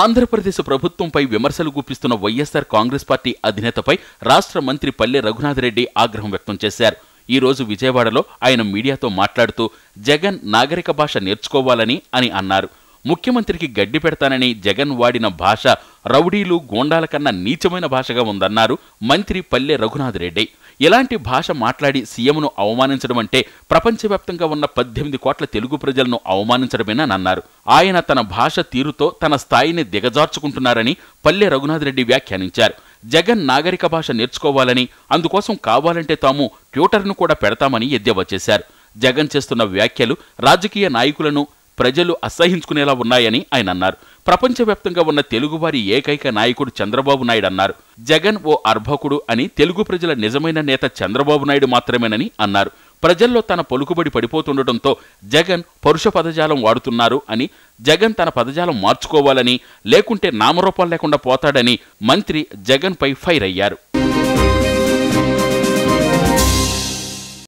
ఆంధ్రప్రదేశ్ ప్రభుత్వంపై విమర్శలు గుప్పిస్తున్న వైఎస్సార్ కాంగ్రెస్ పార్టీ అధినేతపై రాష్ట్ర మంత్రి పల్లె రఘునాథ్ రెడ్డి ఆగ్రహం వ్యక్తం చేశారు ఈ రోజు విజయవాడలో ఆయన మీడియాతో మాట్లాడుతూ జగన్ నాగరిక భాష నేర్చుకోవాలని అని అన్నారు ముఖ్యమంత్రికి గడ్డి పెడతానని జగన్ వాడిన భాష రౌడీలు గోండాల కన్నా నీచమైన భాషగా ఉందన్నారు మంత్రి పల్లె రఘునాథ్ రెడ్డి ఇలాంటి భాష మాట్లాడి సీఎంను అవమానించడం అంటే ప్రపంచవ్యాప్తంగా ఉన్న పద్దెనిమిది కోట్ల తెలుగు ప్రజలను అవమానించడమేనన్నారు ఆయన తన భాష తీరుతో తన స్థాయిని దిగజార్చుకుంటున్నారని పల్లె రఘునాథ్ రెడ్డి వ్యాఖ్యానించారు జగన్ నాగరిక భాష నేర్చుకోవాలని అందుకోసం కావాలంటే తాము ట్యూటర్ను కూడా పెడతామని ఎద్దేవా చేశారు జగన్ చేస్తున్న వ్యాఖ్యలు రాజకీయ నాయకులను ప్రజలు అసహించుకునేలా ఉన్నాయని ఆయన అన్నారు ప్రపంచవ్యాప్తంగా ఉన్న తెలుగువారి ఏకైక నాయకుడు చంద్రబాబు నాయుడు అన్నారు జగన్ ఓ అర్భకుడు అని తెలుగు ప్రజల నిజమైన నేత చంద్రబాబు నాయుడు మాత్రమేనని అన్నారు ప్రజల్లో తన పలుకుబడి పడిపోతుండటంతో జగన్ పరుష పదజాలం వాడుతున్నారు అని జగన్ తన పదజాలం మార్చుకోవాలని లేకుంటే నామరూపం లేకుండా పోతాడని మంత్రి జగన్పై ఫైర్ అయ్యారు